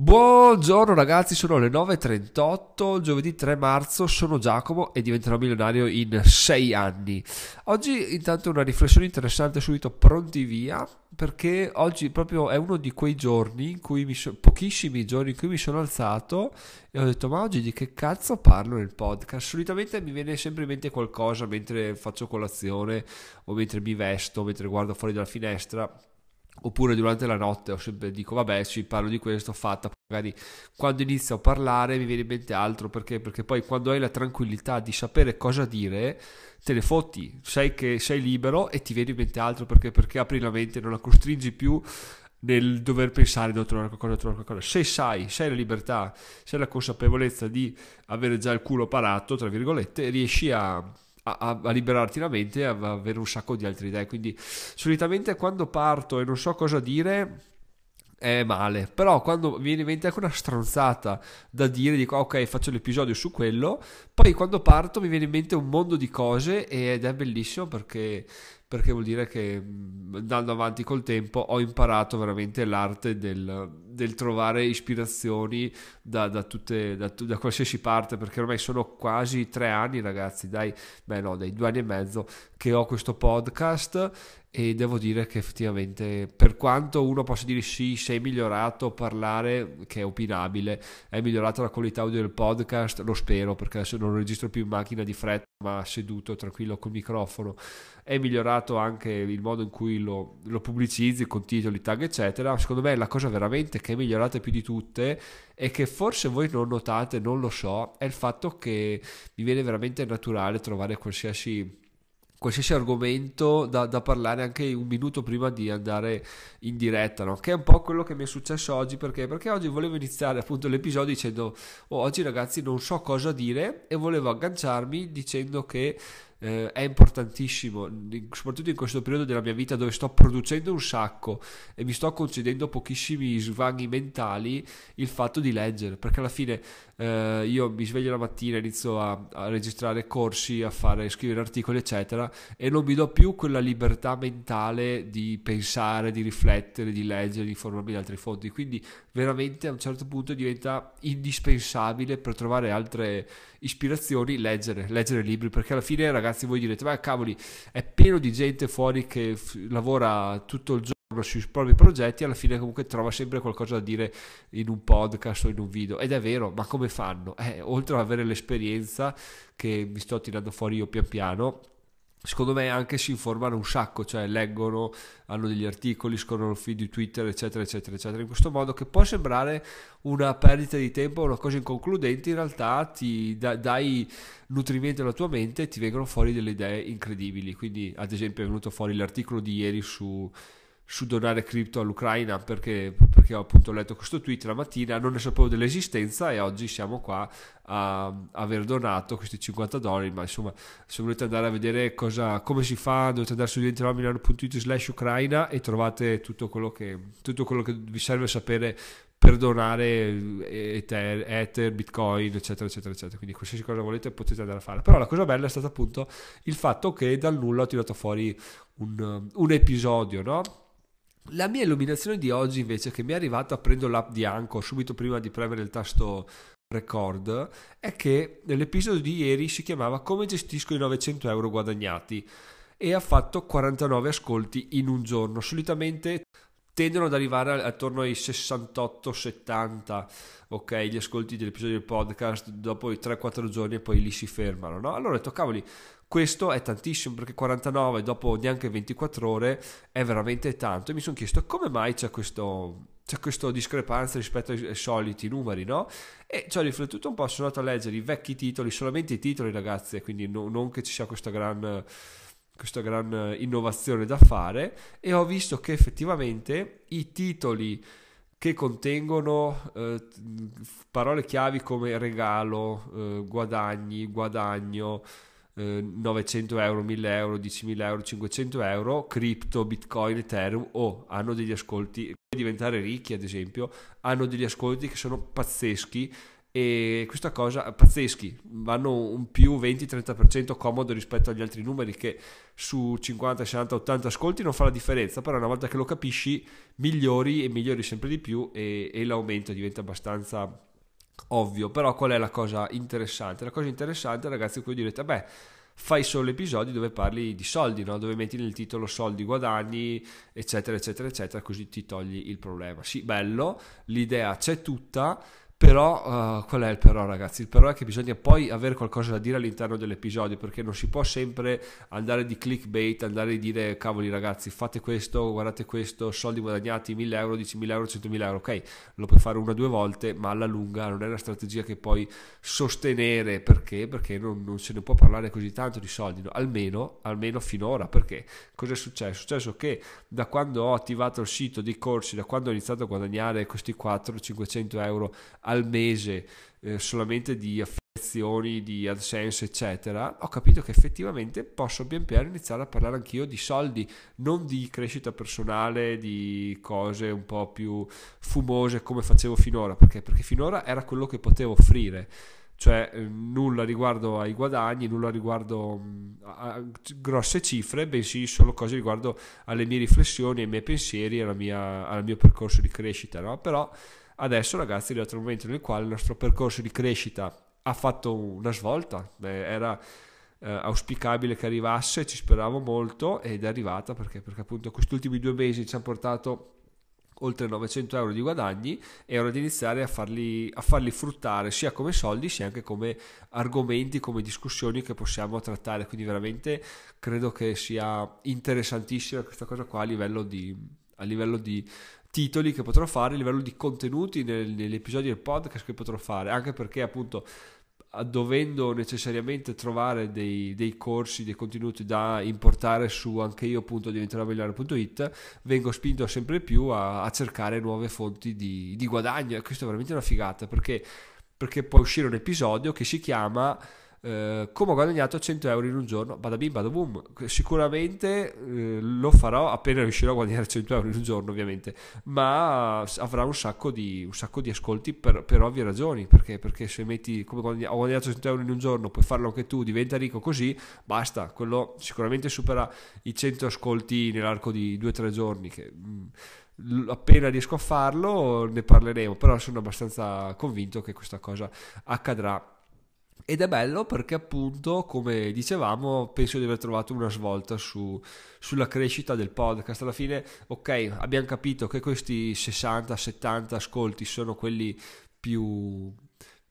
Buongiorno ragazzi, sono le 9.38, giovedì 3 marzo, sono Giacomo e diventerò milionario in 6 anni. Oggi intanto una riflessione interessante subito pronti via, perché oggi proprio è uno di quei giorni, in cui mi so, pochissimi giorni in cui mi sono alzato e ho detto ma oggi di che cazzo parlo nel podcast? Solitamente mi viene sempre in mente qualcosa mentre faccio colazione o mentre mi vesto, mentre guardo fuori dalla finestra Oppure durante la notte ho sempre dico, vabbè, ci parlo di questo, fatta. Magari quando inizio a parlare mi viene in mente altro perché? Perché poi quando hai la tranquillità di sapere cosa dire, te ne fotti, sai che sei libero e ti viene in mente altro perché? Perché apri la mente, non la costringi più nel dover pensare devo trovare qualcosa, devo trovare qualcosa. Se sai, se hai la libertà, se hai la consapevolezza di avere già il culo parato, tra virgolette, riesci a a, a, liberarti la mente e a, avere un sacco di altre idee. Quindi solitamente quando parto e non so cosa dire è male, però quando viene in mente anche una stronzata da dire, dico ah, ok faccio l'episodio su quello, poi quando parto mi viene in mente un mondo di cose ed è bellissimo perché, perché vuol dire che mm, andando avanti col tempo ho imparato veramente l'arte del, del trovare ispirazioni da, da, tutte, da, da, qualsiasi parte, perché ormai sono quasi tre anni, ragazzi, dai, beh no, dai due anni e mezzo che ho questo podcast e devo dire che effettivamente per quanto uno possa dire sì, sei migliorato, parlare che è opinabile, è migliorata la qualità audio del podcast, lo spero perché adesso non registro più in macchina di fretta ma seduto tranquillo col microfono, è migliorato anche il modo in cui lo, lo pubblicizzi con titoli, tag eccetera, secondo me è la cosa veramente che che è migliorata più di tutte e che forse voi non notate, non lo so, è il fatto che mi viene veramente naturale trovare qualsiasi qualsiasi argomento da, da, parlare anche un minuto prima di andare in diretta, no? che è un po' quello che mi è successo oggi perché, perché oggi volevo iniziare appunto l'episodio dicendo oh, oggi ragazzi non so cosa dire e volevo agganciarmi dicendo che eh, è importantissimo, soprattutto in questo periodo della mia vita dove sto producendo un sacco e mi sto concedendo pochissimi svaghi mentali, il fatto di leggere, perché alla fine eh, io mi sveglio la mattina, inizio a, a registrare corsi, a, fare, a scrivere articoli, eccetera, e non mi do più quella libertà mentale di pensare, di riflettere, di leggere, di informarmi da altre fonti, quindi veramente a un certo punto diventa indispensabile per trovare altre ispirazioni leggere, leggere libri, perché alla fine ragazzi ragazzi voi direte ma cavoli è pieno di gente fuori che f- lavora tutto il giorno sui propri progetti alla fine comunque trova sempre qualcosa da dire in un podcast o in un video ed è vero ma come fanno? Eh, oltre ad avere l'esperienza che mi sto tirando fuori io pian piano secondo me anche si informano un sacco, cioè leggono, hanno degli articoli, scorrono feed di Twitter, eccetera, eccetera, eccetera, in questo modo che può sembrare una perdita di tempo, una cosa inconcludente, in realtà ti dai nutrimento alla tua mente e ti vengono fuori delle idee incredibili. Quindi, ad esempio, è venuto fuori l'articolo di ieri su su donare cripto all'Ucraina perché, perché, ho appunto letto questo tweet la mattina, non ne sapevo dell'esistenza e oggi siamo qua a aver donato questi 50 dollari, ma insomma se volete andare a vedere cosa, come si fa dovete andare su diventeromilano.it slash Ucraina e trovate tutto quello, che, tutto quello che vi serve sapere per donare eh, Ether, Ether, Bitcoin, eccetera, eccetera, eccetera. Quindi qualsiasi cosa volete potete andare a fare. Però la cosa bella è stata appunto il fatto che dal nulla ho tirato fuori un, un episodio, no? La mia illuminazione di oggi invece che mi è arrivata prendo l'app di Anco subito prima di premere il tasto record è che nell'episodio di ieri si chiamava Come gestisco i 900 euro guadagnati e ha fatto 49 ascolti in un giorno. Solitamente tendono ad arrivare attorno ai 68-70, ok, gli ascolti dell'episodio del podcast dopo i 3-4 giorni e poi lì si fermano, no? Allora toccavoli, questo è tantissimo perché 49 dopo neanche 24 ore è veramente tanto e mi sono chiesto come mai c'è questo c'è questa discrepanza rispetto ai, soliti numeri, no? E ci ho riflettuto un po', sono andato a leggere i vecchi titoli, solamente i titoli ragazzi, quindi no, non che ci sia questa gran, questa gran innovazione da fare, e ho visto che effettivamente i titoli che contengono eh, parole chiavi come regalo, eh, guadagni, guadagno, 900 eh, euro, 1000 euro, 10.000 euro, 500 euro, cripto, bitcoin, ethereum o oh, hanno degli ascolti, per diventare ricchi ad esempio, hanno degli ascolti che sono pazzeschi e questa cosa pazzeschi vanno un più 20-30% comodo rispetto agli altri numeri che su 50 60 80 ascolti non fa la differenza però una volta che lo capisci migliori e migliori sempre di più e, e l'aumento diventa abbastanza ovvio, però qual è la cosa interessante? La cosa interessante, ragazzi, è cui direte, beh, fai solo episodi dove parli di soldi, no? dove metti nel titolo soldi, guadagni, eccetera, eccetera, eccetera, così ti togli il problema. Sì, bello, l'idea c'è tutta, però uh, qual è il però ragazzi? Il però è che bisogna poi avere qualcosa da dire all'interno dell'episodio perché non si può sempre andare di clickbait, andare di dire cavoli ragazzi fate questo, guardate questo, soldi guadagnati 1000 euro, 10.000 euro, 100.000 euro, ok lo puoi fare una o due volte ma alla lunga non è una strategia che puoi sostenere perché? Perché non, non se ne può parlare così tanto di soldi, no? almeno, almeno finora perché cosa è successo? È successo che da quando ho attivato il sito dei corsi, da quando ho iniziato a guadagnare questi 4 500 euro al mese eh, solamente di affezioni, di AdSense, eccetera, ho capito che effettivamente posso pian piano iniziare a parlare anch'io di soldi, non di crescita personale, di cose un po' più fumose come facevo finora, perché? Perché finora era quello che potevo offrire cioè ehm, nulla riguardo ai guadagni, nulla riguardo a grosse cifre, bensì solo cose riguardo alle mie riflessioni, ai miei pensieri, alla mia, al mio percorso di crescita, no? Però Adesso ragazzi è arrivato il momento nel quale il nostro percorso di crescita ha fatto una svolta, Beh, era eh, auspicabile che arrivasse, ci speravo molto ed è arrivata perché, perché appunto questi ultimi due mesi ci hanno portato oltre 900 euro di guadagni è ora di iniziare a farli, a farli, fruttare sia come soldi sia anche come argomenti, come discussioni che possiamo trattare. Quindi veramente credo che sia interessantissima questa cosa qua a livello di, a livello di titoli che potrò fare, il livello di contenuti nel, negli episodi del podcast che potrò fare, anche perché appunto dovendo necessariamente trovare dei, dei, corsi, dei contenuti da importare su anche io appunto diventeròmigliore.it vengo spinto sempre più a, a cercare nuove fonti di, di guadagno e questo è veramente una figata perché, perché può uscire un episodio che si chiama eh, come ho guadagnato 100 euro in un giorno, bada bim, bada boom, sicuramente eh, lo farò appena riuscirò a guadagnare 100 euro in un giorno ovviamente, ma avrà un sacco di, un sacco di ascolti per, per, ovvie ragioni, perché, perché se metti come ho guadagnato 100 euro in un giorno, puoi farlo anche tu, diventa ricco così, basta, quello sicuramente supera i 100 ascolti nell'arco di 2-3 giorni. Che, mh, mm, appena riesco a farlo ne parleremo, però sono abbastanza convinto che questa cosa accadrà ed è bello perché appunto, come dicevamo, penso di aver trovato una svolta su, sulla crescita del podcast. Alla fine, ok, abbiamo capito che questi 60-70 ascolti sono quelli più,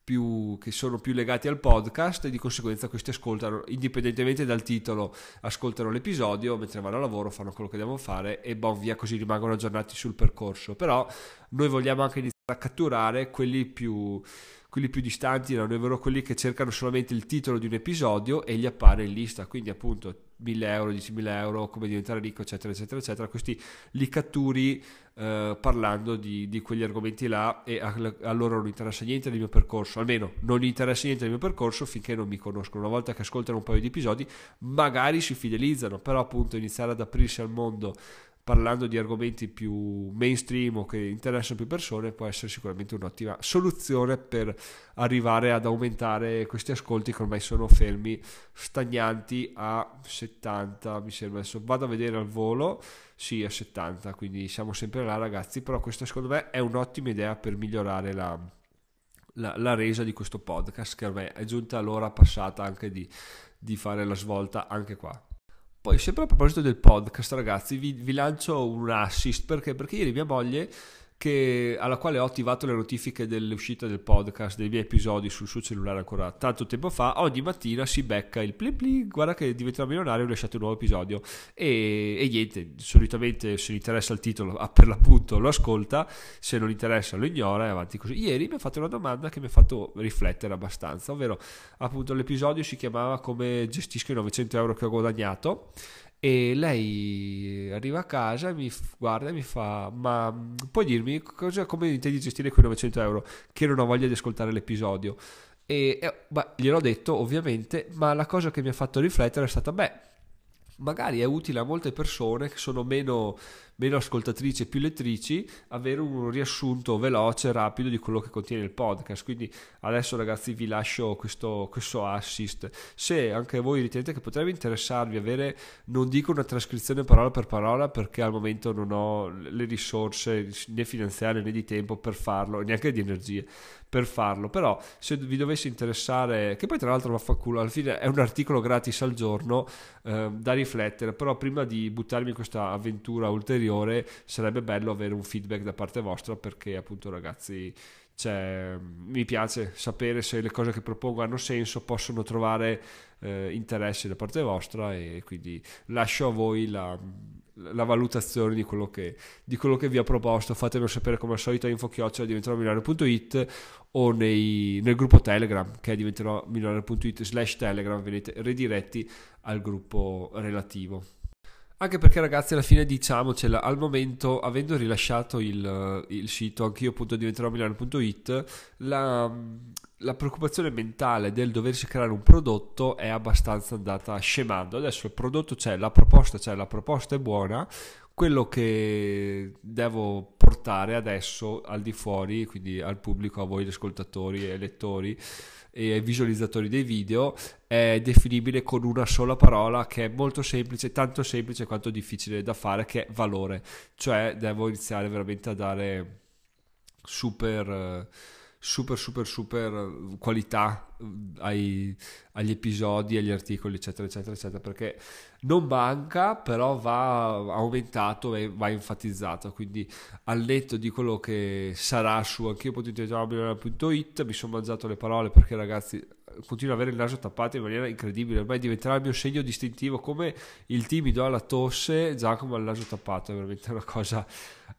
più, che sono più legati al podcast e di conseguenza questi ascoltano, indipendentemente dal titolo, ascoltano l'episodio mentre vanno a lavoro, fanno quello che devono fare e bon via, così rimangono aggiornati sul percorso. Però noi vogliamo anche iniziare a catturare quelli più quelli più distanti erano vero quelli che cercano solamente il titolo di un episodio e gli appare in lista, quindi appunto 1000 euro, 10.000 euro, come diventare ricco, eccetera, eccetera, eccetera, questi li catturi eh, parlando di, di, quegli argomenti là e a, a, loro non interessa niente del mio percorso, almeno non interessa niente del mio percorso finché non mi conoscono, una volta che ascoltano un paio di episodi magari si fidelizzano, però appunto iniziare ad aprirsi al mondo parlando di argomenti più mainstream o che interessano più persone, può essere sicuramente un'ottima soluzione per arrivare ad aumentare questi ascolti che ormai sono fermi, stagnanti a 70, mi sembra. Adesso vado a vedere al volo, sì, a 70, quindi siamo sempre là ragazzi, però questa secondo me è un'ottima idea per migliorare la, la, la, resa di questo podcast che ormai è giunta l'ora passata anche di, di fare la svolta anche qua. Poi, sempre a proposito del podcast, ragazzi, vi, vi lancio un assist perché? Perché ieri mia moglie che, alla quale ho attivato le notifiche dell'uscita del podcast, dei miei episodi sul suo cellulare ancora tanto tempo fa, ogni mattina si becca il pli pli, guarda che diventerò milionario, ho lasciato un nuovo episodio e, e niente, solitamente se gli interessa il titolo per l'appunto lo ascolta, se non interessa lo ignora e avanti così. Ieri mi ha fatto una domanda che mi ha fatto riflettere abbastanza, ovvero appunto l'episodio si chiamava come gestisco i 900 euro che ho guadagnato e lei arriva a casa, mi guarda e mi fa: Ma mhmm, puoi dirmi cosa, come intendi gestire quei 900 euro? Che non ho voglia di ascoltare l'episodio. E, beh, gliel'ho detto ovviamente, ma la cosa che mi ha fatto riflettere è stata: Beh, magari è utile a molte persone che sono meno meno ascoltatrici e più lettrici, avere un riassunto veloce, rapido di quello che contiene il podcast. Quindi adesso ragazzi vi lascio questo, questo assist. Se anche voi ritenete che potrebbe interessarvi avere, non dico una trascrizione parola per parola perché al momento non ho le risorse né finanziarie né di tempo per farlo, neanche di energie per farlo. Però se vi dovesse interessare, che poi tra l'altro vaffanculo, alla fine è un articolo gratis al giorno eh, da riflettere, però prima di buttarmi in questa avventura ulteriore migliore, sarebbe bello avere un feedback da parte vostra perché appunto ragazzi cioè, mi piace sapere se le cose che propongo hanno senso, possono trovare eh, interesse da parte vostra e quindi lascio a voi la, la valutazione di quello, che, di quello, che, vi ho proposto. Fatemelo sapere come al solito a infochioccioladiventeromilano.it o nei, nel gruppo Telegram che è diventeromilano.it slash Telegram, venite rediretti al gruppo relativo. Anche perché ragazzi alla fine diciamocela, al momento avendo rilasciato il, eh, il sito anch'io milano.it, la, mm, la preoccupazione mentale del doversi creare un prodotto è abbastanza andata scemando. Adesso il prodotto c'è, la proposta c'è, la proposta è buona, quello che devo portare adesso al di fuori, quindi al pubblico, a voi gli ascoltatori e lettori, e ai visualizzatori dei video è definibile con una sola parola che è molto semplice, tanto semplice quanto difficile da fare, che è valore. Cioè devo iniziare veramente a dare super super super super qualità eh, ai, agli episodi, agli articoli eccetera eccetera eccetera perché non manca, però va aumentato e va enfatizzato. Quindi al netto di quello che sarà su anch'io.it mi sono mangiato le parole perché ragazzi continua ad avere il naso tappato in maniera incredibile, ormai diventerà il mio segno distintivo, come il timido ha la tosse, Giacomo ha il naso tappato, è veramente una cosa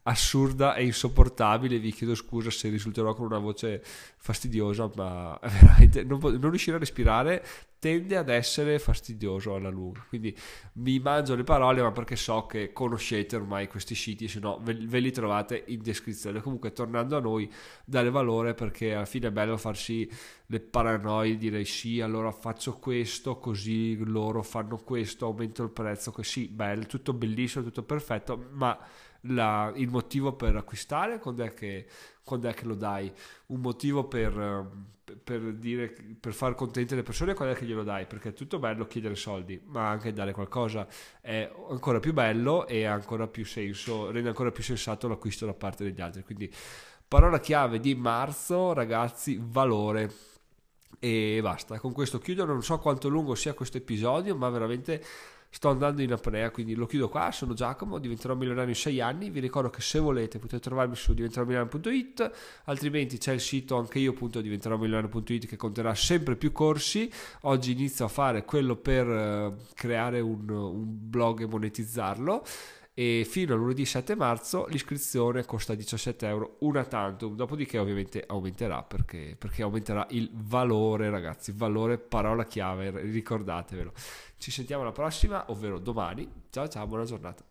assurda e insopportabile, vi chiedo scusa se risulterò con una voce fastidiosa, ma veramente non, non riuscire a respirare tende ad essere fastidioso alla lunga, quindi mi mangio le parole, ma perché so che conoscete ormai questi siti, se no ve, ve li trovate in descrizione. Comunque tornando a noi, dare valore perché alla fine è bello farsi le paranoie, direi sì, allora faccio questo, così loro fanno questo, aumento il prezzo, così, bello, tutto bellissimo, tutto perfetto, ma la, il motivo per acquistare quando è, che, quando è che lo dai? Un motivo per, ehm, per, dire, per far contente le persone quando è che glielo dai? Perché è tutto bello chiedere soldi, ma anche dare qualcosa è ancora più bello e ancora più senso, rende ancora più sensato l'acquisto da parte degli altri. Quindi parola chiave di marzo, ragazzi, valore. E basta, con questo chiudo, non so quanto lungo sia questo episodio, ma veramente sto andando in apnea, quindi lo chiudo qua, sono Giacomo, diventerò milionario in 6 anni, vi ricordo che se volete potete trovarmi su diventeròmilionario.it, altrimenti c'è il sito anche io.diventeròmilionario.it che conterrà sempre più corsi, oggi inizio a fare quello per eh, creare un, un blog e monetizzarlo e fino a lunedì 7 marzo l'iscrizione costa 17 euro una tantum, dopodiché ovviamente aumenterà perché, perché aumenterà il valore ragazzi, valore parola chiave, ricordatevelo. Ci sentiamo alla prossima, ovvero domani, ciao ciao, buona giornata.